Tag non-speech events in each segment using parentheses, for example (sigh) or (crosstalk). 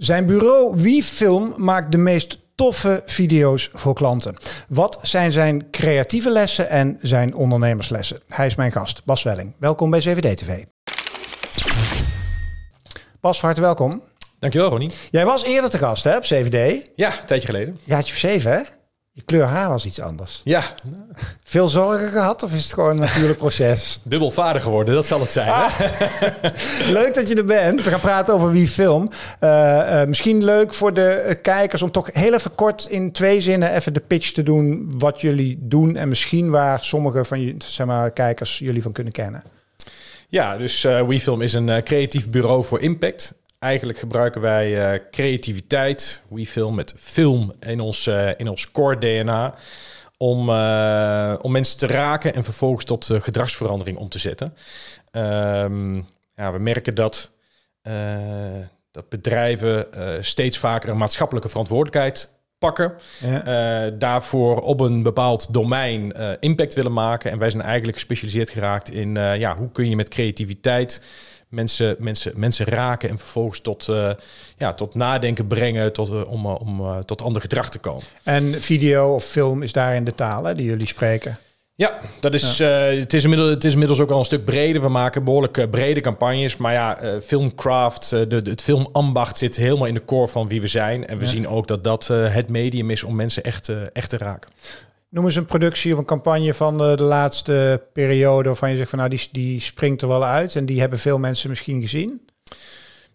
Zijn bureau WeFilm maakt de meest toffe video's voor klanten. Wat zijn zijn creatieve lessen en zijn ondernemerslessen? Hij is mijn gast, Bas Welling. Welkom bij CVD TV. Bas, van harte welkom. Dankjewel, Ronnie. Jij was eerder te gast hè, op CVD. Ja, een tijdje geleden. Jaartje of zeven, hè? kleur haar was iets anders. Ja. Veel zorgen gehad of is het gewoon een natuurlijk proces? Dubbelvader (laughs) geworden, dat zal het zijn. Hè? Ah. (laughs) leuk dat je er bent. We gaan praten over wie film. Eh, eh, misschien leuk voor de eh, kijkers om toch heel even kort in twee zinnen even de pitch te doen wat jullie doen en misschien waar sommige van je zeg maar, kijkers jullie van kunnen kennen. Ja, dus Wi-Film is een creatief bureau voor impact. Eigenlijk gebruiken wij eh, creativiteit, we film met film in ons, eh, in ons core DNA. Om, eh, om mensen te raken en vervolgens tot gedragsverandering om te zetten. Ehm, ja, we merken dat, dat bedrijven steeds vaker een maatschappelijke verantwoordelijkheid pakken. daarvoor op een bepaald domein impact willen maken. En wij zijn eigenlijk gespecialiseerd geraakt in ja, hoe kun je met creativiteit mensen, mensen, mensen raken en vervolgens tot, eh, ja, tot nadenken brengen, tot, eh, om, eh, om tot ander gedrag te komen. En video of film is daarin de taal hè, die jullie spreken? Ja, dat is, het, is inmiddels, het is inmiddels ook al een stuk breder. We maken behoorlijk brede campagnes. Maar ja, filmcraft, de, de, het filmambacht zit helemaal in de core van wie we zijn. En we zien ook dat dat het medium is om mensen echt, echt te raken. Noemen ze een productie of een campagne van de, eh, de, laatste periode waarvan je zegt van nou die, die springt er wel uit en die hebben veel mensen misschien gezien.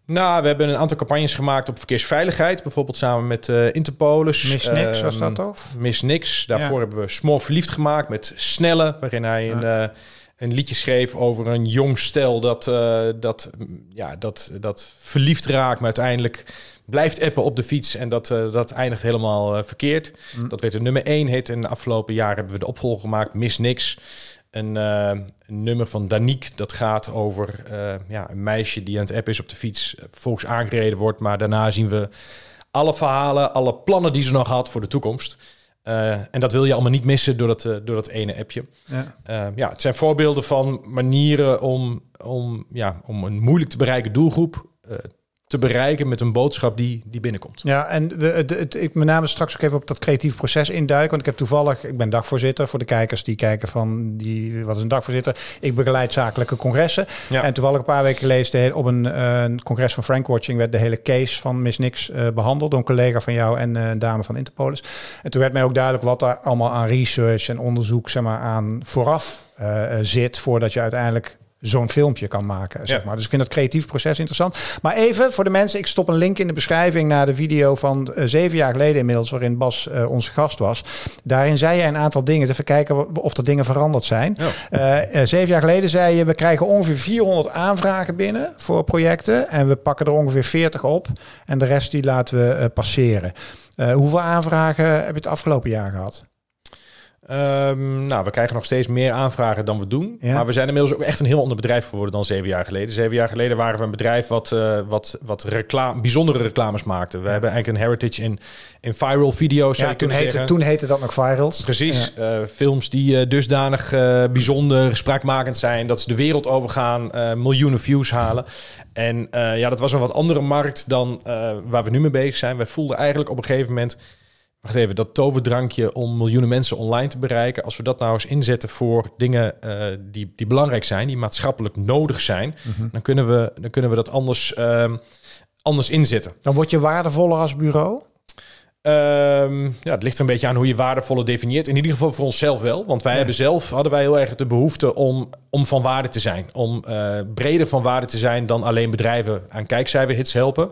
Nou, we hebben een aantal campagnes gemaakt op verkeersveiligheid. Bijvoorbeeld samen met eh, Interpolis. Miss niks ehm, was dat toch? Miss niks. Daarvoor hebben we Small verliefd gemaakt met Snelle. Waarin hij een, eh, een liedje schreef over een jong stel dat, eh, dat, ja, dat, dat verliefd raakt, maar uiteindelijk blijft appen op de fiets en dat, eh, dat eindigt helemaal eh, verkeerd. Mm. Dat werd de nummer 1 hit en de afgelopen jaar hebben we de opvolger gemaakt, Mis Niks. Een, nummer van Danique dat gaat over ja, een meisje die aan het appen is op de fiets, volgens aangereden wordt, maar daarna zien we alle verhalen, alle plannen die ze nog had voor de toekomst. Eh, en dat wil je allemaal niet missen door dat, eh, door dat ene appje. Ja. Ehm, ja, het zijn voorbeelden van manieren om, om, ja, om een moeilijk te bereiken doelgroep eh, te bereiken met een boodschap die, die binnenkomt. Ja, en de, de, ik met name straks ook even op dat creatief proces induiken. Want ik heb toevallig, ik ben dagvoorzitter voor de kijkers die kijken van die, wat is een dagvoorzitter? Ik begeleid zakelijke congressen. Ja. En toevallig een paar weken geleden op een, eh, een, congres van Frank Watching werd de hele case van Miss Nix eh, behandeld door een collega van jou en eh, een dame van Interpolis. En toen werd mij ook duidelijk wat er allemaal aan research en onderzoek zeg maar, aan vooraf zit voordat je uiteindelijk zo'n filmpje kan maken. Zeg maar. Dus ik vind dat creatief proces interessant. Maar even voor de mensen, ik stop een link in de beschrijving naar de video van eh, zeven jaar geleden inmiddels, waarin Bas eh, onze gast was. Daarin zei je een aantal dingen. Even kijken of er dingen veranderd zijn. Eh, zeven jaar geleden zei je, we krijgen ongeveer 400 aanvragen binnen voor projecten. En we pakken er ongeveer 40 op. En de rest die laten we passeren. hoeveel aanvragen heb je het afgelopen jaar gehad? Ehm, nou, we krijgen nog steeds meer aanvragen dan we doen. Maar we zijn inmiddels ook echt een heel ander bedrijf geworden dan zeven jaar geleden. Zeven jaar geleden waren we een bedrijf wat, eh, wat, wat reclame, bijzondere reclames maakte. We hebben eigenlijk een heritage in, in viral video's. Ja, toen, heette, toen heette dat nog virals. Precies. Eh, films die eh, dusdanig bijzonder, spraakmakend zijn. Dat ze de wereld overgaan, miljoenen views halen. En ja, dat was een wat andere markt dan waar we nu mee bezig zijn. Wij voelden eigenlijk op een gegeven moment Wacht even, dat toverdrankje om miljoenen mensen online te bereiken. Als we dat nou eens inzetten voor dingen eh, die, die belangrijk zijn, die maatschappelijk nodig zijn, mhm. dan, kunnen we, dan kunnen we dat anders, ehm, anders inzetten. Dan word je waardevoller als bureau? Ehm, ja, het ligt er een beetje aan hoe je waardevoller definieert. In ieder geval voor onszelf wel. Want wij hebben zelf, hadden wij heel erg de behoefte om, om van waarde te zijn. Om eh, breder van waarde te zijn dan alleen bedrijven aan kijkcijferhits helpen.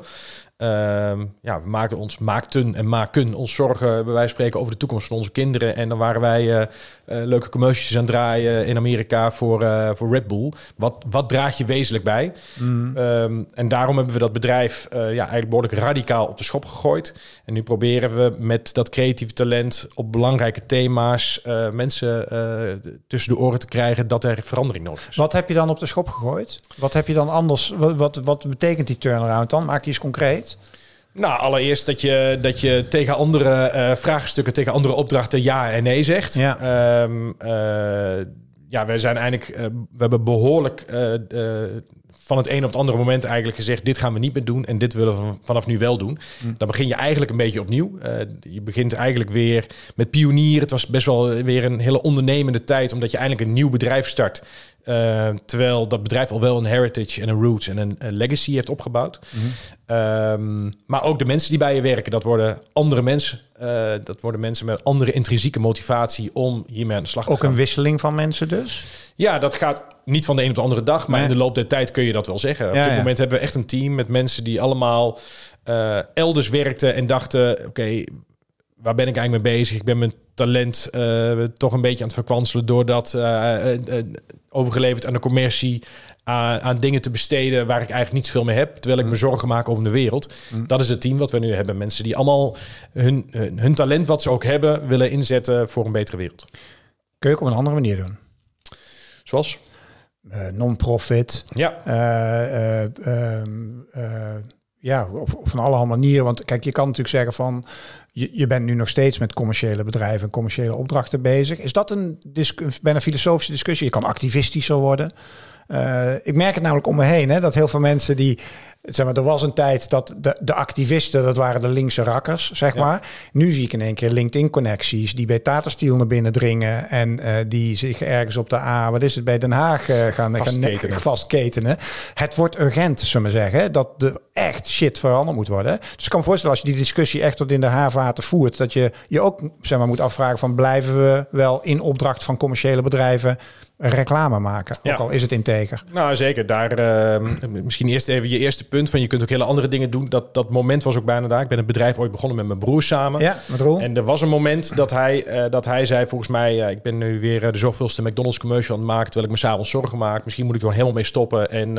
Ehm, ja, we maken ons, maakten en maken ons zorgen, bij wijze van spreken, over de toekomst van onze kinderen. En dan waren wij eh, eh, leuke commercials aan het draaien in Amerika voor, eh, voor Red Bull. Wat, wat draag je wezenlijk bij? Mm. Ehm, en daarom hebben we dat bedrijf ja, eigenlijk behoorlijk radicaal op de schop gegooid. En nu proberen we met dat creatieve talent op belangrijke thema's mensen tussen de oren te krijgen dat er verandering nodig is. Wat heb je dan op de schop gegooid? Wat heb je dan anders? Wat, wat, wat betekent die turnaround dan? Maak die eens concreet. Nou, allereerst dat je, dat je tegen andere eh, vraagstukken, tegen andere opdrachten ja en nee zegt. Ja. Ehm, eh, ja, we zijn eigenlijk, eh, we hebben behoorlijk van het een op het andere moment eigenlijk gezegd: dit gaan we niet meer doen en dit willen we vanaf nu wel doen. Hm. Dan begin je eigenlijk een beetje opnieuw. je begint eigenlijk weer met pionieren. Het was best wel weer een hele ondernemende tijd, omdat je eindelijk een nieuw bedrijf start. Ehm, terwijl dat bedrijf al wel een heritage en een roots en een, legacy heeft opgebouwd. Mhm. Ehm, maar ook de mensen die bij je werken, dat worden andere mensen. Eh, dat worden mensen met andere intrinsieke motivatie om hiermee aan de slag te gaan. Ook een wisseling van mensen dus? Ja, dat gaat niet van de een op de andere dag, maar in de loop der tijd kun je dat wel zeggen. op dit moment hebben we echt een team met mensen die allemaal eh, elders werkten en dachten: oké, waar ben ik eigenlijk mee bezig? Ik ben mijn talent eh, toch een beetje aan het verkwanselen doordat overgeleverd aan de commercie, aan, aan, dingen te besteden waar ik eigenlijk niet zoveel mee heb, terwijl ik me mm. zorgen maak om de wereld. Mm. Dat is het team wat we nu hebben. Mensen die allemaal hun, hun, talent, wat ze ook hebben, willen inzetten voor een betere wereld. Kun je ook op een andere manier doen? Zoals? Uh, non-profit. Ja. Eh, eh, ehm, ja, of op van alle manieren. Want kijk, je kan natuurlijk zeggen van je, bent nu nog steeds met commerciële bedrijven en commerciële opdrachten bezig. Is dat een bijna filosofische discussie? Je kan activistischer worden. Eh, ik merk het namelijk om me heen, hè, dat heel veel mensen die Zeg maar, er was een tijd dat de, de activisten, dat waren de linkse rakkers, zeg maar. Nu zie ik in één keer LinkedIn-connecties die bij Tata Steel naar binnen dringen. En eh, die zich ergens op de A, wat is het, bij Den Haag eh, gaan, vastketenen. vastketenen. Het wordt urgent, zullen we zeggen, dat er echt shit veranderd moet worden. Dus ik kan me voorstellen, als je die discussie echt tot in de haarvaten voert, dat je je ook zeg maar, moet afvragen van blijven we wel in opdracht van commerciële bedrijven reclame maken? Ook al is het integer. Nou, zeker. Daar ehm, misschien eerst even je eerste punt van je kunt ook hele andere dingen doen. Dat, dat moment was ook bijna daar. Ik ben het bedrijf ooit begonnen met mijn broer samen. Ja, met Roel. En er was een moment dat hij, eh, dat hij zei, volgens mij, eh, ik ben nu weer eh, de zoveelste McDonald's commercial aan het maken, terwijl ik me s'avonds zorgen maak. Misschien moet ik er helemaal mee stoppen en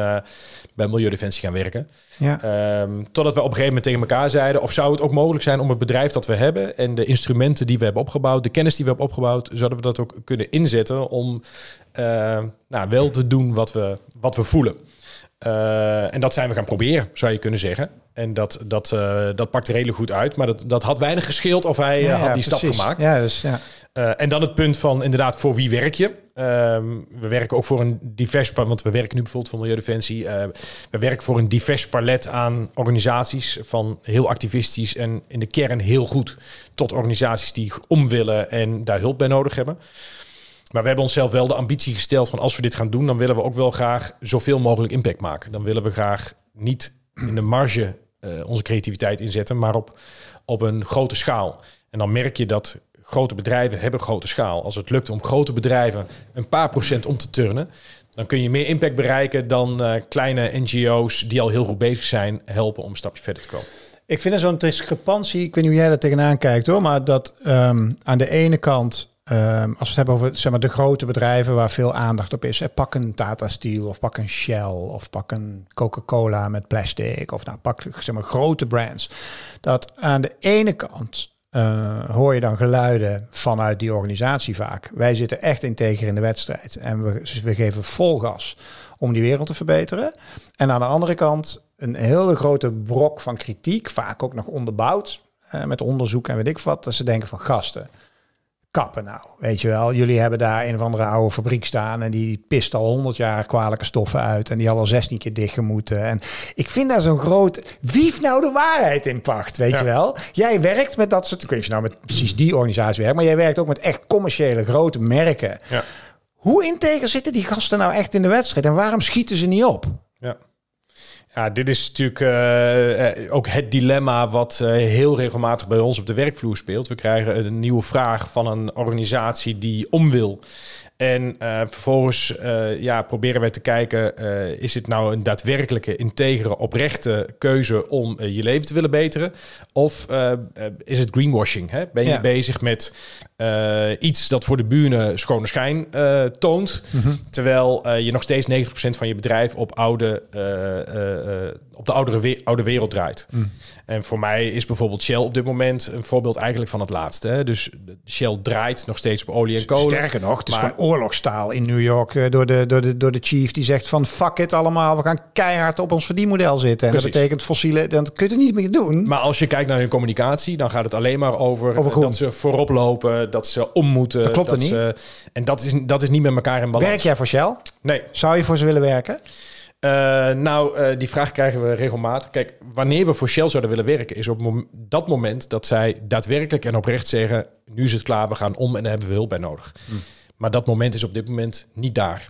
bij Milieudefensie gaan werken. Ja. Ehm, totdat we op een gegeven moment tegen elkaar zeiden, of zou het ook mogelijk zijn om het bedrijf dat we hebben en de instrumenten die we hebben opgebouwd, de kennis die we hebben opgebouwd, zouden we dat ook kunnen inzetten om nou, wel te doen wat we, wat we voelen. Eh, en dat zijn we gaan proberen, zou je kunnen zeggen. En dat, dat, uh, dat pakt redelijk goed uit. Maar dat, dat had weinig gescheeld of hij eh, had die stap gemaakt. Ja, dus, ja. en dan het punt van inderdaad, voor wie werk je? Ehm, we werken ook voor een divers palet, want we werken nu bijvoorbeeld voor Milieudefensie. we werken voor een divers palet aan organisaties, van heel activistisch en in de kern heel goed, tot organisaties die om willen en daar hulp bij nodig hebben. Maar we hebben onszelf wel de ambitie gesteld van als we dit gaan doen, dan willen we ook wel graag zoveel mogelijk impact maken. Dan willen we graag niet in de marge eh, onze creativiteit inzetten, maar op, op een grote schaal. En dan merk je dat grote bedrijven hebben grote schaal. Als het lukt om grote bedrijven een paar procent om te turnen, dan kun je meer impact bereiken dan eh, kleine NGO's die al heel goed bezig zijn, helpen om een stapje verder te komen. Ik vind er zo'n discrepantie, ik weet niet hoe jij daar tegenaan kijkt hoor, maar dat ehm, aan de ene kant Ehm, als we het hebben over zeg maar, de grote bedrijven waar veel aandacht op is. Hè, pak een Tata Steel of pak een Shell of pak een Coca-Cola met plastic. Of nou, pak zeg maar, grote brands. Dat aan de ene kant eh, hoor je dan geluiden vanuit die organisatie vaak. Wij zitten echt integer in de wedstrijd. En we, we geven vol gas om die wereld te verbeteren. En aan de andere kant een hele grote brok van kritiek. Vaak ook nog onderbouwd eh, met onderzoek en weet ik wat. Dat ze denken van gasten kappen nou. Weet je wel, jullie hebben daar een of andere oude fabriek staan en die pist al honderd jaar kwalijke stoffen uit en die hadden al 16 keer dicht moeten. En ik vind daar zo'n groot, wief nou de waarheid in pacht, weet je wel. Jij werkt met dat soort, ik je nou met precies die organisatie werkt, maar jij werkt ook met echt commerciële grote merken. Ja. Hoe integer zitten die gasten nou echt in de wedstrijd en waarom schieten ze niet op? Ja, dit is natuurlijk eh, eh, ook het dilemma wat eh, heel regelmatig bij ons op de werkvloer speelt. We krijgen een nieuwe vraag van een organisatie die om wil. En eh, vervolgens eh, ja, proberen wij te kijken, eh, is het nou een daadwerkelijke, integere, oprechte keuze om je leven te willen beteren? Of is het greenwashing? Hè? Ben je bezig met iets dat voor de buren schone schijn toont, mhm. terwijl je nog steeds 90% van je bedrijf op, oude, op de oudere oude wereld draait? Mm. En voor mij is bijvoorbeeld Shell op dit moment een voorbeeld eigenlijk van het laatste. Hè? Dus Shell draait nog steeds op olie en kolen. Sterker nog, het is maar, gewoon oorlogstaal in New York eh, door, de, door, de, door de chief. Die zegt van fuck it allemaal, we gaan keihard op ons verdienmodel zitten. En dat betekent fossiele, dan kun je het niet meer doen. Maar als je kijkt naar hun communicatie, dan gaat het alleen maar over, eh, dat ze voorop lopen, dat ze om moeten. Dat klopt dat ze, niet. en dat is, dat is niet met elkaar in balans. Werk jij voor Shell? Nee. Zou je voor ze willen werken? Eh, nou, die vraag krijgen we regelmatig. Kijk, wanneer we voor Shell zouden willen werken, is op dat moment dat zij daadwerkelijk en oprecht zeggen: nu is het klaar, we gaan om en daar hebben we hulp bij nodig. Hm. Maar dat moment is op dit moment niet daar.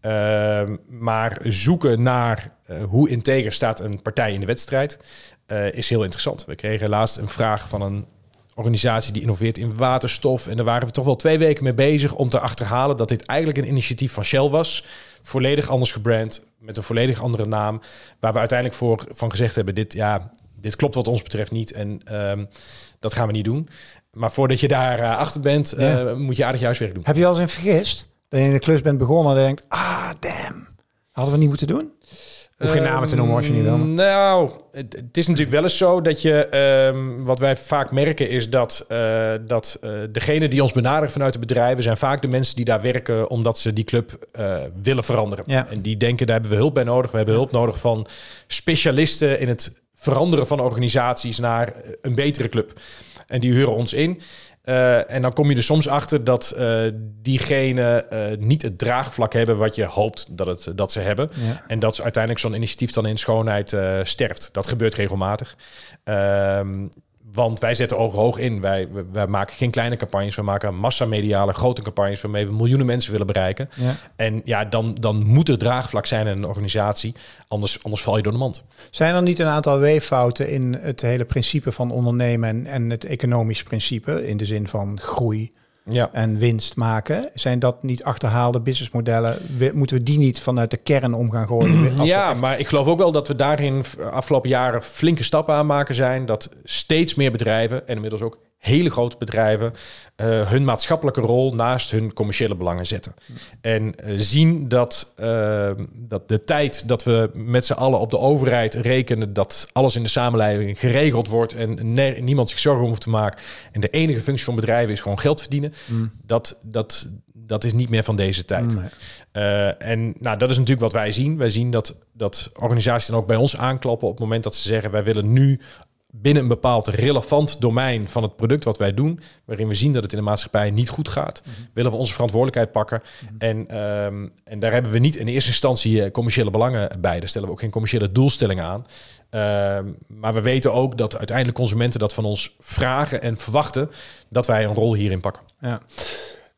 Ehm, maar zoeken naar uh, hoe integer staat een partij in de wedstrijd eh, is heel interessant. We kregen laatst een vraag van een organisatie die innoveert in waterstof. En daar waren we toch wel twee weken mee bezig om te achterhalen dat dit eigenlijk een initiatief van Shell was. Volledig anders gebrand, met een volledig andere naam. Waar we uiteindelijk voor van gezegd hebben: dit ja, dit klopt wat ons betreft niet en ehm, dat gaan we niet doen. Maar voordat je daar eh, achter bent, eh, moet je aardig juist weer doen. Heb je al eens in vergist? Dat je in de klus bent begonnen en denkt, ah damn, hadden we niet moeten doen? Hoef je namen te noemen als je niet ehm, wil. nou, het, is natuurlijk wel eens zo dat je... Ehm, wat wij vaak merken is dat, eh, dat degene die ons benaderen vanuit de bedrijven... zijn vaak de mensen die daar werken omdat ze die club willen veranderen. Ja. En die denken, daar hebben we hulp bij nodig. We hebben hulp nodig van specialisten in het veranderen van organisaties naar een betere club. En die huren ons in. Eh, en dan kom je er soms achter dat uh, eh, diegenen eh, niet het draagvlak hebben wat je hoopt dat, het, dat ze hebben. En dat uiteindelijk zo'n initiatief dan in schoonheid sterft. Dat gebeurt regelmatig. Ehm, want wij zetten ook hoog in. Wij, wij, maken geen kleine campagnes. We maken massamediale grote campagnes waarmee we miljoenen mensen willen bereiken. En ja, dan, dan moet er draagvlak zijn in een organisatie. Anders, anders val je door de mand. Zijn er niet een aantal weeffouten in het hele principe van ondernemen en, en het economisch principe? In de zin van groei, ja. en winst maken. Zijn dat niet achterhaalde businessmodellen? moeten we die niet vanuit de kern om gaan gooien? Ja, maar ik geloof ook wel dat we daarin afgelopen jaren flinke stappen aan maken zijn. Dat steeds meer bedrijven en inmiddels ook hele grote bedrijven uh, hun maatschappelijke rol naast hun commerciële belangen zetten. En eh, zien dat, eh, dat de tijd dat we met z'n allen op de overheid rekenen dat alles in de samenleving geregeld wordt en niemand zich zorgen hoeft te maken. En de enige functie van bedrijven is gewoon geld verdienen. Mm. Dat, dat, dat is niet meer van deze tijd. en nou, dat is natuurlijk wat wij zien. Wij zien dat, dat organisaties dan ook bij ons aankloppen op het moment dat ze zeggen: wij willen nu binnen een bepaald relevant domein van het product wat wij doen, waarin we zien dat het in de maatschappij niet goed gaat, mhm. willen we onze verantwoordelijkheid pakken. Mhm. en, ehm, en daar hebben we niet in eerste instantie eh, commerciële belangen bij. Daar stellen we ook geen commerciële doelstellingen aan. Ehm, maar we weten ook dat uiteindelijk consumenten dat van ons vragen en verwachten dat wij een rol hierin pakken. Ja.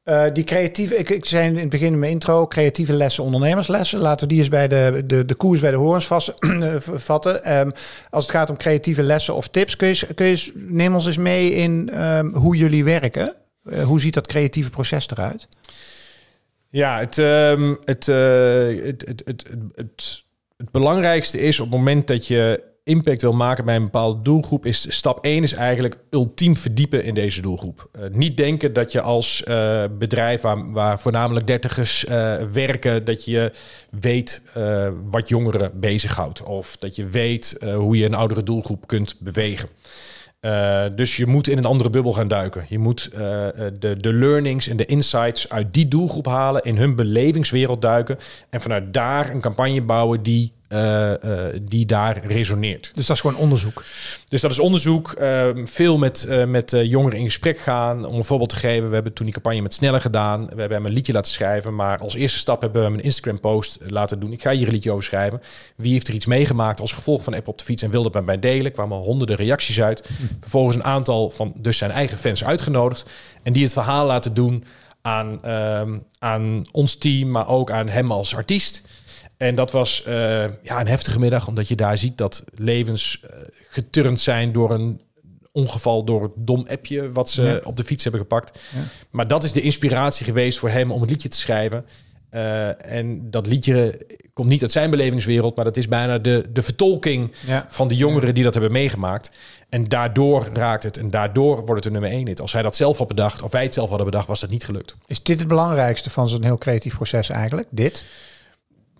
Eh, die creatieve, ik, ik zei in het begin in mijn intro, creatieve lessen, ondernemerslessen. Laten we die eens bij de, de, de koers bij de horens vast, (clears throat) eh, vatten. Ehm, als het gaat om creatieve lessen of tips, kun je, kun je, neem ons eens mee in ehm, hoe jullie werken. Eh, hoe ziet dat creatieve proces eruit? Ja, het, ehm, het, het, het, het, het, het belangrijkste is op het moment dat je impact wil maken bij een bepaalde doelgroep, is stap 1 is eigenlijk ultiem verdiepen in deze doelgroep. Eh, niet denken dat je als eh, bedrijf waar, waar, voornamelijk dertigers uh, werken, dat je weet wat jongeren bezighoudt. Of dat je weet hoe je een oudere doelgroep kunt bewegen. dus je moet in een andere bubbel gaan duiken. Je moet de, de learnings en de insights uit die doelgroep halen, in hun belevingswereld duiken en vanuit daar een campagne bouwen die eh, eh, die daar resoneert. Dus dat is gewoon onderzoek. Dus dat is onderzoek. Ehm, veel met, eh, met jongeren in gesprek gaan. Om een voorbeeld te geven, we hebben toen die campagne met Sneller gedaan. We hebben hem een liedje laten schrijven. Maar als eerste stap hebben we hem een Instagram-post laten doen. Ik ga hier een liedje over schrijven. Wie heeft er iets meegemaakt als gevolg van App op de fiets en wilde het met mij delen? kwamen honderden reacties uit. Hm. Vervolgens een aantal van dus zijn eigen fans uitgenodigd. En die het verhaal laten doen aan, ehm, aan ons team, maar ook aan hem als artiest. En dat was eh, ja, een heftige middag, omdat je daar ziet dat levens uh, geturnd zijn door een ongeval, door het dom appje wat ze op de fiets hebben gepakt. Maar dat is de inspiratie geweest voor hem om het liedje te schrijven. Eh, en dat liedje komt niet uit zijn belevingswereld, maar dat is bijna de, de vertolking van de jongeren die dat hebben meegemaakt. En daardoor raakt het en daardoor wordt het een nummer 1 hit. Als hij dat zelf had bedacht, of wij het zelf hadden bedacht, was dat niet gelukt. Is dit het belangrijkste van zo'n heel creatief proces eigenlijk? Dit?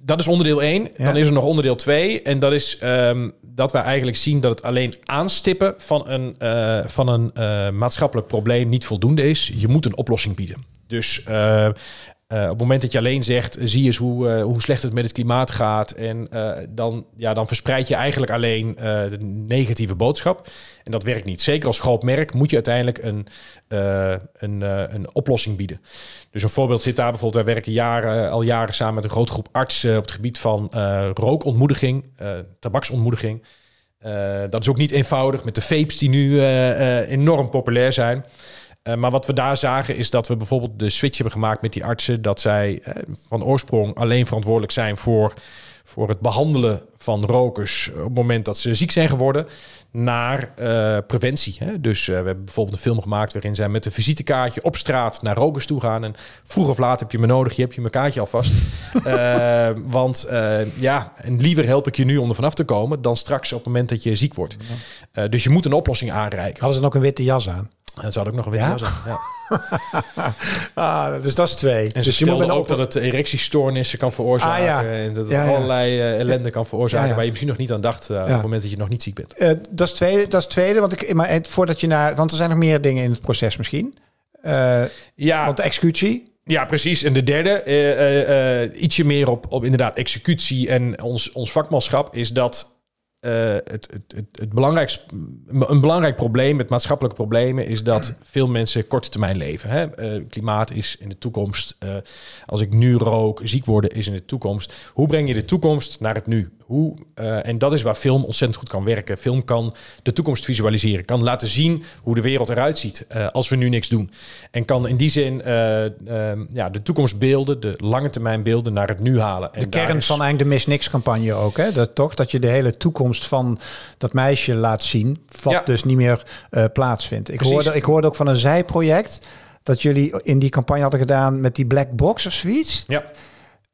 dat is onderdeel 1. Dan is er nog onderdeel 2. En dat is ehm, dat wij eigenlijk zien dat het alleen aanstippen van een, eh, van een eh, maatschappelijk probleem niet voldoende is. Je moet een oplossing bieden. Dus eh, eh, op het moment dat je alleen zegt, zie eens hoe, eh, hoe slecht het met het klimaat gaat. En eh, dan, ja, dan verspreid je eigenlijk alleen de negatieve boodschap. En dat werkt niet. Zeker als groot merk moet je uiteindelijk een, een, een oplossing bieden. Dus een voorbeeld zit daar bijvoorbeeld. Wij werken jaren, al jaren samen met een grote groep artsen op het gebied van rookontmoediging, tabaksontmoediging. dat is ook niet eenvoudig met de vapes die nu enorm populair zijn. Eh, maar wat we daar zagen is dat we bijvoorbeeld de switch hebben gemaakt met die artsen. Dat zij eh, van oorsprong alleen verantwoordelijk zijn voor, voor het behandelen van rokers. op het moment dat ze ziek zijn geworden. naar eh, preventie. Hè. Dus we hebben bijvoorbeeld een film gemaakt. waarin zij met een visitekaartje op straat naar rokers toe gaan. En vroeg of laat heb je me nodig. Je hebt je mijn kaartje alvast. (laughs) want ja, en liever help ik je nu om er vanaf te komen. dan straks op het moment dat je ziek wordt. dus je moet een oplossing aanreiken. Hadden ze dan ook een witte jas aan? En zou ook nog een witte ja? (laughs) ah, dus dat is twee. En ze dus je moet ook dat het erectiestoornissen kan veroorzaken. Ah, en dat het allerlei eh, ellende kan veroorzaken. Waar je misschien nog niet aan dacht eh, op het moment dat je nog niet ziek bent. Eh, dat, is tweede, dat is tweede. Want, ik, maar, voordat je naar, want er zijn nog meer dingen in het proces misschien. Uh, ja. Want de executie. Ja, precies. En de derde, ietsje meer op, op inderdaad executie en ons, ons vakmanschap, is dat eh, het, het, het, belangrijkste, een belangrijk probleem, met maatschappelijke problemen is dat veel mensen korte termijn leven. Hè? Eh, klimaat is in de toekomst. Eh, als ik nu rook, ziek worden is in de toekomst. Hoe breng je de toekomst naar het nu? Hoe, en dat is waar film ontzettend goed kan werken. Film kan de toekomst visualiseren, kan laten zien hoe de wereld eruit ziet als we nu niks doen. En kan in die zin ehm, ja, de toekomstbeelden, de lange termijn beelden naar het nu halen. de kern van eigenlijk de Mis Niks campagne ook, hè? Dat, toch? Dat je de hele toekomst van dat meisje laat zien. Wat dus niet meer uh, plaatsvindt. Ik hoorde, ik hoorde ook van een zijproject dat jullie in die campagne hadden gedaan met die black box of zoiets. Ja.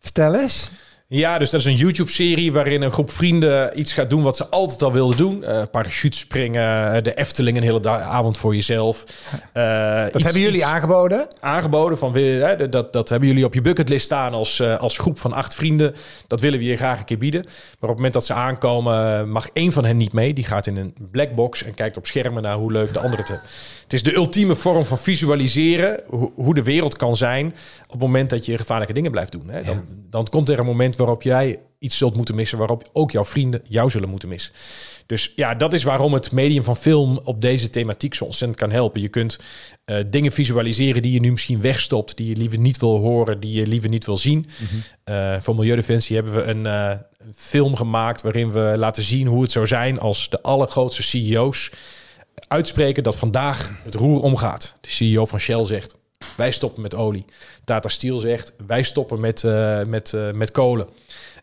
Vertel eens. Ja, dus dat is een YouTube-serie waarin een groep vrienden iets gaat doen wat ze altijd al wilden doen. Uh, eh, parachute springen, eh, de Efteling een hele avond voor jezelf. Eh, dat hebben jullie aangeboden? Aangeboden van, uh, dat, dat hebben jullie op je bucketlist staan als, als groep van acht vrienden. Dat willen we je graag een keer bieden. Maar op het moment dat ze aankomen mag één van hen niet mee. Die gaat in een blackbox en kijkt op schermen naar hoe leuk de andere het hebben. Het is de ultieme vorm van visualiseren hoe, hoe, de wereld kan zijn op het moment dat je gevaarlijke dingen blijft doen. Hè. Dan, dan komt er een moment waarop jij iets zult moeten missen, waarop ook jouw vrienden jou zullen moeten missen. Dus ja, dat is waarom het medium van film op deze thematiek zo ontzettend kan helpen. Je kunt eh, dingen visualiseren die je nu misschien wegstopt, die je liever niet wil horen, die je liever niet wil zien. Mm voor Milieudefensie hebben we eh, een film gemaakt waarin we laten zien hoe het zou zijn als de allergrootste CEO's uitspreken dat vandaag het roer omgaat. De CEO van Shell zegt wij stoppen met olie. Tata Steel zegt, wij stoppen met, eh, met, eh, met kolen.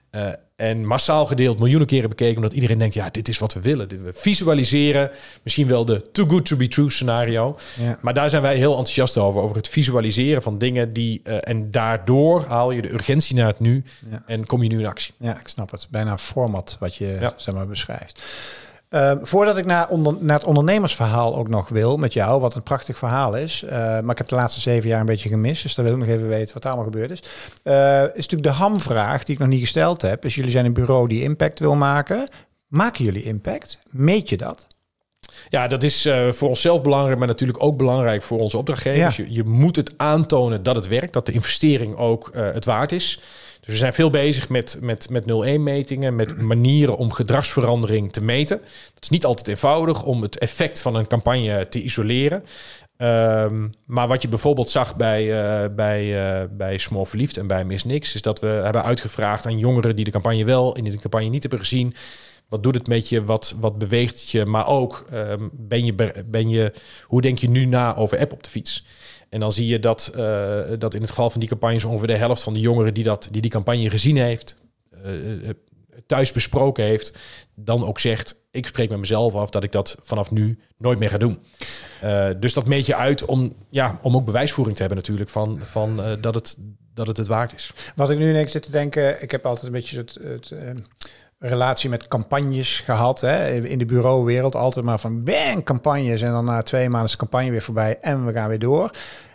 Eh, en massaal gedeeld, miljoenen keren bekeken, omdat iedereen denkt, ja, dit is wat we willen. We visualiseren misschien wel de too good to be true scenario. Ja. Maar daar zijn wij heel enthousiast over, over het visualiseren van dingen die... en daardoor haal je de urgentie naar het nu en kom je nu in actie. Ja, ik snap het. Bijna format wat je zeg maar, beschrijft. Ehm, voordat ik naar, naar, het ondernemersverhaal ook nog wil met jou, wat een prachtig verhaal is, eh, maar ik heb de laatste zeven jaar een beetje gemist, dus daar wil ik nog even weten wat allemaal gebeurd is. Eh, is natuurlijk de hamvraag die ik nog niet gesteld heb, is jullie zijn een bureau die impact wil maken. Maken jullie impact? Meet je dat? Ja, dat is uh, voor onszelf belangrijk, maar natuurlijk ook belangrijk voor onze opdrachtgevers. Je, je, moet het aantonen dat het werkt, dat de investering ook het waard is. Dus we zijn veel bezig met, met, met 0-1-metingen, met manieren om gedragsverandering te meten. Het is niet altijd eenvoudig om het effect van een campagne te isoleren. Ehm, maar wat je bijvoorbeeld zag bij, uh, bij, eh, bij Small Verliefd en bij Miss Niks, is dat we hebben uitgevraagd aan jongeren die de campagne wel in die de campagne niet hebben gezien. Wat doet het met je? Wat, wat beweegt je? Maar ook, ehm, ben je, ben je, hoe denk je nu na over app op de fiets? En dan zie je dat, eh, dat in het geval van die campagnes ongeveer de helft van de jongeren die dat, die, die campagne gezien heeft, eh, eh, thuis besproken heeft, dan ook zegt: Ik spreek met mezelf af dat ik dat vanaf nu nooit meer ga doen. dus dat meet je uit om, ja, om ook bewijsvoering te hebben, natuurlijk, van, van dat, het, dat het het waard is. Wat ik nu ineens zit te denken, ik heb altijd een beetje het. het ehm, relatie met campagnes gehad. Hè? In de bureauwereld altijd maar van bang, campagnes. En dan na twee maanden is de campagne weer voorbij en we gaan weer door.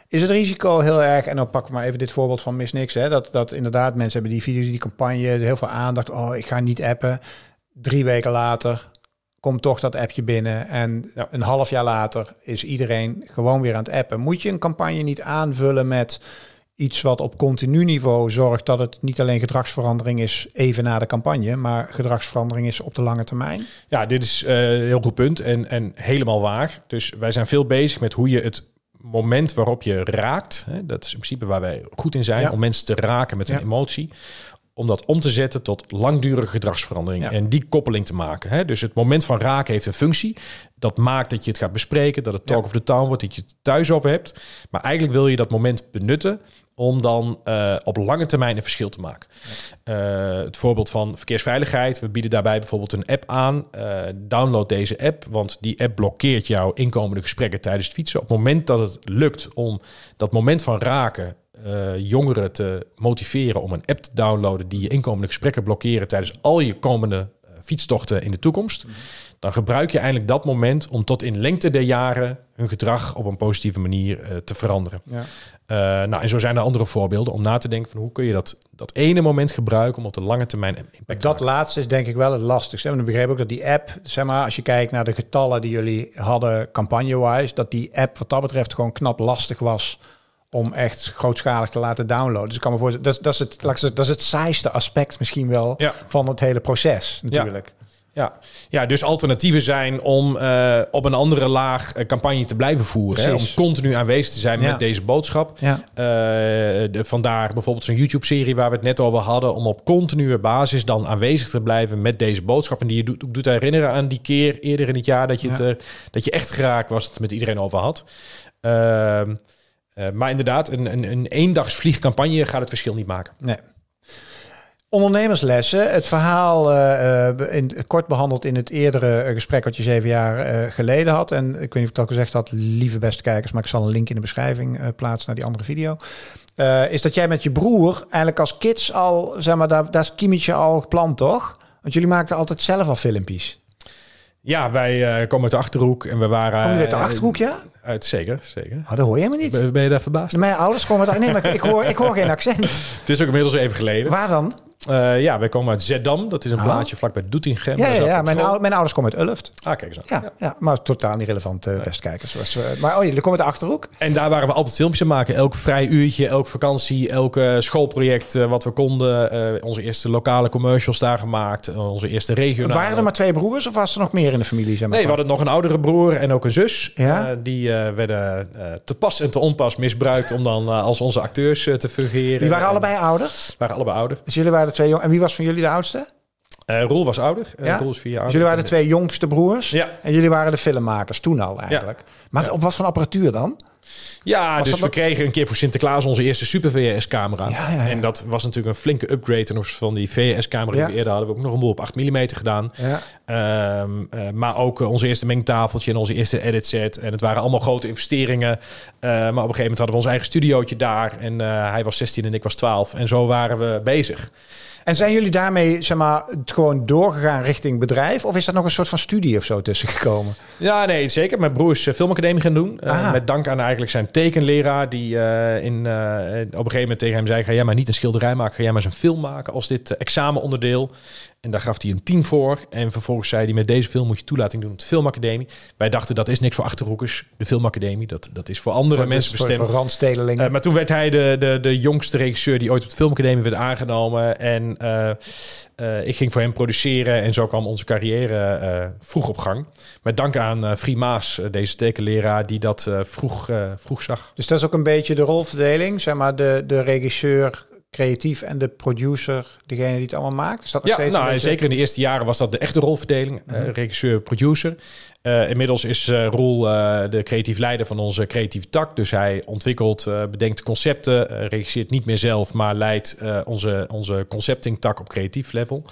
Is het risico heel erg, en dan pak ik maar even dit voorbeeld van mis Niks, hè, dat, dat inderdaad mensen hebben die video's, die campagne, heel veel aandacht. Oh, ik ga niet appen. Drie weken later komt toch dat appje binnen en een half jaar later is iedereen gewoon weer aan het appen. Moet je een campagne niet aanvullen met iets wat op continu niveau zorgt dat het niet alleen gedragsverandering is even na de campagne, maar gedragsverandering is op de lange termijn? Ja, dit is eh, een heel goed punt en, en helemaal waar. Dus wij zijn veel bezig met hoe je het moment waarop je raakt, hè, dat is in principe waar wij goed in zijn, om mensen te raken met een emotie, om dat om te zetten tot langdurige gedragsverandering en die koppeling te maken. Hè? Dus het moment van raken heeft een functie. Dat maakt dat je het gaat bespreken, dat het talk of the town wordt, dat je het thuis over hebt. Maar eigenlijk wil je dat moment benutten om dan eh, op lange termijn een verschil te maken. Eh, het voorbeeld van verkeersveiligheid. We bieden daarbij bijvoorbeeld een app aan. Eh, download deze app, want die app blokkeert jouw inkomende gesprekken tijdens het fietsen. Op het moment dat het lukt om dat moment van raken jongeren te motiveren om een app te downloaden die je inkomende gesprekken blokkeren tijdens al je komende fietstochten in de toekomst, dan gebruik je eigenlijk dat moment om tot in lengte der jaren hun gedrag op een positieve manier eh, te veranderen. Ja. Eh, nou, en zo zijn er andere voorbeelden om na te denken van hoe kun je dat, dat ene moment gebruiken om op de lange termijn impact dat laatste is denk ik wel het lastigste. En ik begrijp ook dat die app, zeg maar, als je kijkt naar de getallen die jullie hadden campagne-wise, dat die app wat dat betreft gewoon knap lastig was om echt grootschalig te laten downloaden. Dus ik kan me voorstellen, dat, dat, is, het, dat is het saaiste aspect misschien wel van het hele proces natuurlijk. Ja. Ja. ja, dus alternatieven zijn om eh, op een andere laag eh, campagne te blijven voeren. Hè? Om continu aanwezig te zijn met deze boodschap. Ja. Eh, de, vandaar bijvoorbeeld zo'n YouTube-serie waar we het net over hadden. Om op continue basis dan aanwezig te blijven met deze boodschap. En die je doet, doet herinneren aan die keer eerder in het jaar dat je, het, dat je echt geraakt was, het met iedereen over had. Ehm, eh, maar inderdaad, een, een, een eendagsvliegcampagne gaat het verschil niet maken. Nee. Ondernemerslessen. Het verhaal eh, eh, in, kort behandeld in het eerdere gesprek wat je zeven jaar geleden had. En ik weet niet of ik al gezegd had, lieve beste kijkers, maar ik zal een link in de beschrijving plaatsen naar die andere video. is dat jij met je broer eigenlijk als kids al, zeg maar, daar, is kiemetje al gepland, toch? Want jullie maakten altijd zelf al filmpjes. Ja, wij eh, komen uit de Achterhoek en we waren... Kom je uit de eh, Achterhoek, ja? Uit, zeker, zeker. Ah, dat hoor je me niet. Ben, ben je daar verbaasd? Mijn ouders komen uit... Nee, maar ik, hoor, ik hoor geen accent. (laughs) het is ook inmiddels even geleden. Waar dan? Eh, ja, wij komen uit Zeddam. Dat is een ah. plaatje vlakbij Doetinchem. Ja, ja, ja mijn, ouders komen uit Ulft. Ah, kijk eens aan. Ja, ja. maar totaal niet relevant, best eh, kijkers bestkijkers. Maar oh, jullie komen uit de Achterhoek. En daar waren we altijd filmpjes aan maken. Elk vrij uurtje, elk vakantie, elk eh, schoolproject wat we konden. onze eerste lokale commercials daar gemaakt. onze eerste regionale. Waren er maar twee broers of was er nog meer in de familie? Zeg maar? Nee, we hadden nog een oudere broer en ook een zus. die werden te pas en te onpas misbruikt om dan als onze acteurs te fungeren. Die waren allebei ouder? waren allebei ouder. Dus jullie waren twee En wie was van jullie de oudste? Uh, Roel was ouder. Uh, is vier jaar jullie waren de twee jongste broers. Ja. En jullie waren de filmmakers toen al eigenlijk. Ja. Maar op wat voor apparatuur dan? Ja, dus we kregen een keer voor Sinterklaas onze eerste super VHS-camera. En dat was natuurlijk een flinke upgrade ten opzichte van die VHS-camera die we eerder hadden. We ook nog een boel op 8 mm gedaan. Um, maar ook onze eerste mengtafeltje en onze eerste edit set. En het waren allemaal grote investeringen. maar op een gegeven moment hadden we ons eigen studiootje daar. En hij was 16 en ik was 12. En zo waren we bezig. En zijn jullie daarmee zeg maar, gewoon doorgegaan richting bedrijf? Of is dat nog een soort van studie of zo tussen gekomen? Ja, nee, zeker. Mijn broer is eh, filmacademie gaan doen. Eh, ah. met dank aan eigenlijk zijn tekenleraar. Die eh, in, op een gegeven moment tegen hem zei... ga jij maar niet een schilderij maken. Ga jij maar eens een film maken als dit examenonderdeel. En daar gaf hij een team voor. En vervolgens zei hij, met deze film moet je toelating doen op de filmacademie. Wij dachten, dat is niks voor Achterhoekers, de filmacademie. Dat, dat is voor andere mensen bestemd. Voor randstedelingen. Eh, maar toen werd hij de, de, de jongste regisseur die ooit op de filmacademie werd aangenomen. En eh, eh, ik ging voor hem produceren. En zo kwam onze carrière vroeg op gang. Met dank aan Free Maas, deze tekenleraar, die dat vroeg, vroeg zag. Dus dat is ook een beetje de rolverdeling. Zeg maar, de, de regisseur creatief en de producer degene die het allemaal maakt? Is dat nog ja, steeds nou, zeker in de eerste jaren was dat de echte rolverdeling. Eh, mhm. regisseur, producer. Eh, inmiddels is eh, Roel eh, de creatief leider van onze creatieve tak. Dus hij ontwikkelt, bedenkt concepten, regisseert niet meer zelf, maar leidt onze, onze concepting-tak op creatief level.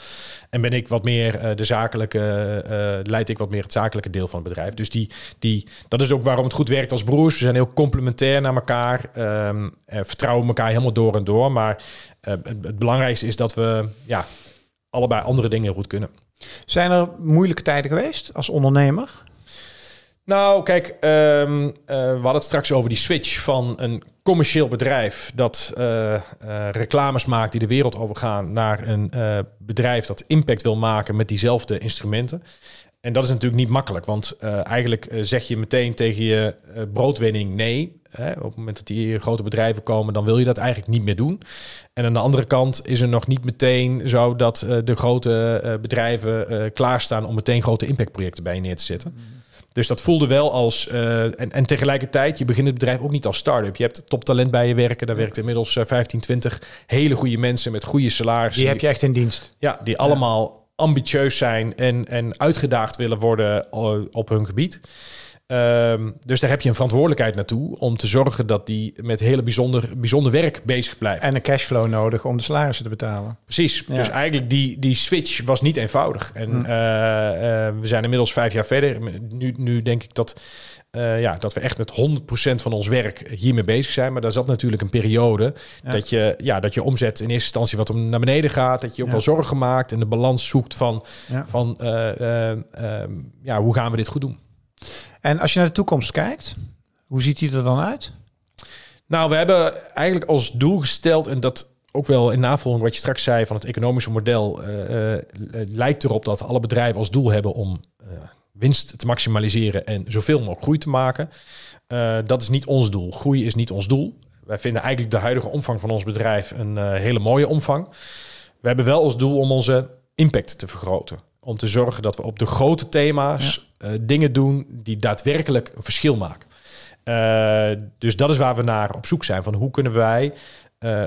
En ben ik wat meer de zakelijke, leid ik wat meer het zakelijke deel van het bedrijf. Dus die, die, dat is ook waarom het goed werkt als broers. We zijn heel complementair naar elkaar, um, vertrouwen elkaar helemaal door en door. Maar het, het belangrijkste is dat we ja, allebei andere dingen goed kunnen. Zijn er moeilijke tijden geweest als ondernemer? Nou, kijk, ehm, eh, we hadden het straks over die switch van een commercieel bedrijf dat eh, eh, reclames maakt die de wereld overgaan naar een bedrijf dat impact wil maken met diezelfde instrumenten. En dat is natuurlijk niet makkelijk, want eh, eigenlijk eh, zeg je meteen tegen je eh, broodwinning nee. Hè? Op het moment dat die grote bedrijven komen, dan wil je dat eigenlijk niet meer doen. En aan de andere kant is er nog niet meteen zo dat de grote bedrijven klaarstaan om meteen grote impactprojecten bij je neer te zetten. Dus dat voelde wel als. en, en tegelijkertijd, je begint het bedrijf ook niet als start-up. Je hebt toptalent bij je werken. Daar werkt inmiddels 15, 20 hele goede mensen met goede salarissen. Die heb je echt in dienst. Ja, die allemaal ambitieus zijn en, en uitgedaagd willen worden eh, op hun gebied. Ehm, dus daar heb je een verantwoordelijkheid naartoe om te zorgen dat die met hele bijzonder, bijzonder werk bezig blijft. En een cashflow nodig om de salarissen te betalen. Precies. Dus eigenlijk die, die switch was niet eenvoudig. En hm. eh, eh, we zijn inmiddels vijf jaar verder. Nu, nu denk ik dat eh, ja, dat we echt met 100% van ons werk hiermee bezig zijn. Maar daar zat natuurlijk een periode dat, je, ja, dat je omzet in eerste instantie wat om naar beneden gaat. Dat je ook wel zorgen maakt en de balans zoekt van, ja. van eh, eh, ehm, ja, hoe gaan we dit goed doen. En als je naar de toekomst kijkt, hoe ziet die er dan uit? Nou, we hebben eigenlijk als doel gesteld, en dat ook wel in navolging wat je straks zei van het economische model, lijkt erop dat alle bedrijven als doel hebben om winst te maximaliseren en zoveel mogelijk groei te maken. Eh, dat is niet ons doel. Groei is niet ons doel. Wij vinden eigenlijk de huidige omvang van ons bedrijf een eh, hele mooie omvang. We hebben wel als doel om onze impact te vergroten. Om te zorgen dat we op de grote thema's eh, dingen doen die daadwerkelijk een verschil maken. dus dat is waar we naar op zoek zijn. Van hoe kunnen wij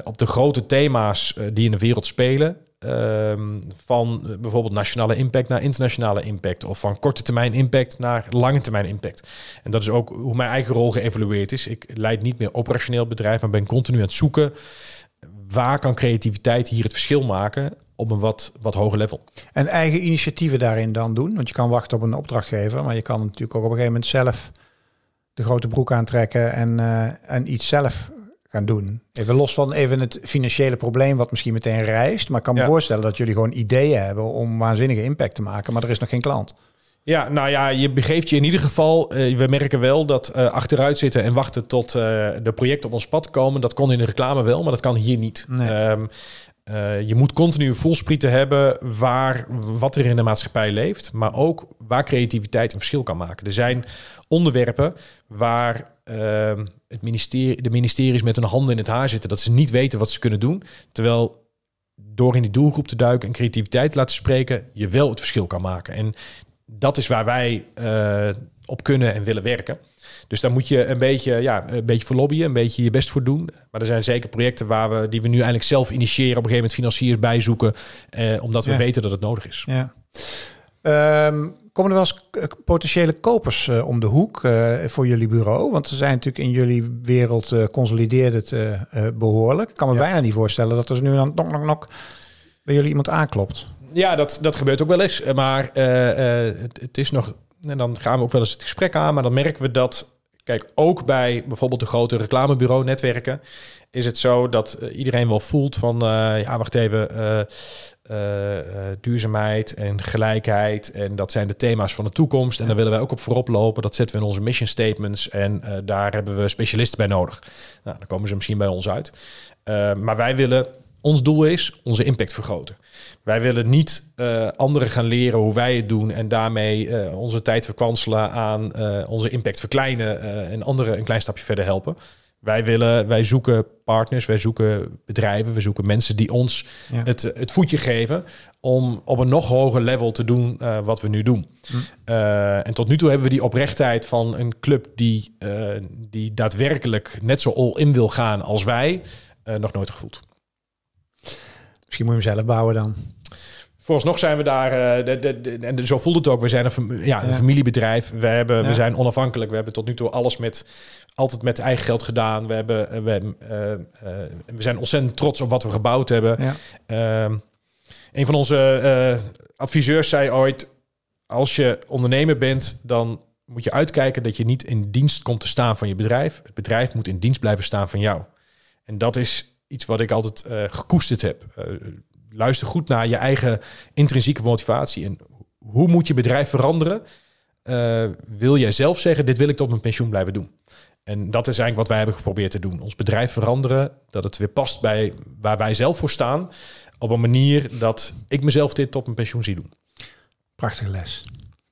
op de grote thema's die in de wereld spelen, Ehm, van bijvoorbeeld nationale impact naar internationale impact. Of van korte termijn impact naar lange termijn impact. En dat is ook hoe mijn eigen rol geëvalueerd is. Ik leid niet meer operationeel bedrijf, maar ben continu aan het zoeken. Waar kan creativiteit hier het verschil maken op een wat, wat hoger level. En eigen initiatieven daarin dan doen? Want je kan wachten op een opdrachtgever, maar je kan natuurlijk ook op een gegeven moment zelf de grote broek aantrekken en, eh, en iets zelf gaan doen? Even los van even het financiële probleem wat misschien meteen reist, Maar ik kan me voorstellen dat jullie gewoon ideeën hebben om waanzinnige impact te maken. Maar er is nog geen klant. Ja, nou ja, je begeeft je in ieder geval. Eh, we merken wel dat uh, achteruit zitten en wachten tot eh, de projecten op ons pad komen. Dat kon in de reclame wel, maar dat kan hier niet. Ehm, je moet continu volsprieten hebben waar wat er in de maatschappij leeft, maar ook waar creativiteit een verschil kan maken. Er zijn onderwerpen waar Ehm, het ministerie, de ministeries met hun handen in het haar zitten. Dat ze niet weten wat ze kunnen doen. Terwijl door in die doelgroep te duiken en creativiteit te laten spreken, je wel het verschil kan maken. En dat is waar wij eh, op kunnen en willen werken. Dus daar moet je een beetje, ja, een beetje voor lobbyen, een beetje je best voor doen. Maar er zijn zeker projecten waar we, die we nu eigenlijk zelf initiëren, op een gegeven moment financiers bijzoeken, uh, omdat we weten dat het nodig is. Ja. Ehm, Komen er wel eens eh, potentiële kopers eh, om de hoek eh, voor jullie bureau? Want ze zijn natuurlijk in jullie wereld uh, het behoorlijk. Ik kan me bijna niet voorstellen dat er nu dan nok, nok, nok bij jullie iemand aanklopt. Ja, dat, dat gebeurt ook wel eens. Maar het, het is nog. En dan gaan we ook wel eens het gesprek aan. Maar dan merken we dat Kijk, ook bij bijvoorbeeld de grote reclamebureau-netwerken is het zo dat iedereen wel voelt van, ja, wacht even, eh, eh, duurzaamheid en gelijkheid. En dat zijn de thema's van de toekomst. En daar willen wij ook op voorop lopen. Dat zetten we in onze mission statements. En eh, daar hebben we specialisten bij nodig. Nou, dan komen ze misschien bij ons uit. maar wij willen, ons doel is onze impact vergroten. Wij willen niet anderen gaan leren hoe wij het doen. En daarmee onze tijd verkwanselen aan onze impact verkleinen. en anderen een klein stapje verder helpen. Wij, willen, wij zoeken partners, wij zoeken bedrijven, we zoeken mensen die ons het, het voetje geven om op een nog hoger level te doen eh, wat we nu doen. Hm. Eh, en tot nu toe hebben we die oprechtheid van een club die, eh, die daadwerkelijk net zo all in wil gaan als wij, nog nooit gevoeld. Misschien moet je hem zelf bouwen dan vooralsnog zijn we daar, eh, de, de, de, en zo voelt het ook, we zijn een, ja, een familiebedrijf, we, hebben, we zijn onafhankelijk, we hebben tot nu toe alles met, altijd met eigen geld gedaan, we, hebben, eh, we, eh, we zijn ontzettend trots op wat we gebouwd hebben. Ja. Ehm, een van onze adviseurs zei ooit, als je ondernemer bent, dan moet je uitkijken dat je niet in dienst komt te staan van je bedrijf. Het bedrijf moet in dienst blijven staan van jou. En dat is iets wat ik altijd gekoesterd heb luister goed naar je eigen intrinsieke motivatie. En hoe moet je bedrijf veranderen? Eh, wil jij zelf zeggen, dit wil ik tot mijn pensioen blijven doen? En dat is eigenlijk wat wij hebben geprobeerd te doen. Ons bedrijf veranderen, dat het weer past bij waar wij zelf voor staan. Op een manier dat ik mezelf dit tot mijn pensioen zie doen. Prachtige les.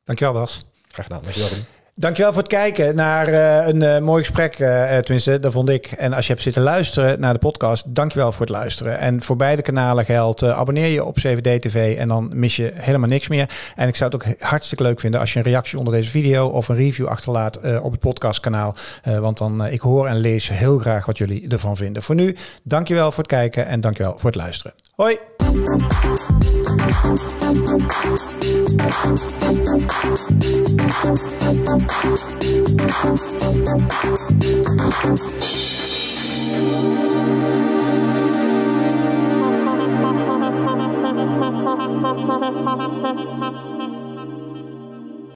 Dankjewel Bas. Graag gedaan. Dankjewel Dankjewel voor het kijken naar eh, een eh, mooi gesprek. Eh, tenminste, dat vond ik. En als je hebt zitten luisteren naar de podcast, dankjewel voor het luisteren. En voor beide kanalen geldt, abonneer je op 7D TV en dan mis je helemaal niks meer. En ik zou het ook hartstikke leuk vinden als je een reactie onder deze video of een review achterlaat op het podcastkanaal. want dan, ik hoor en lees heel graag wat jullie ervan vinden. Voor nu, dankjewel voor het kijken en dankjewel voor het luisteren. ¡Hoy! (laughs)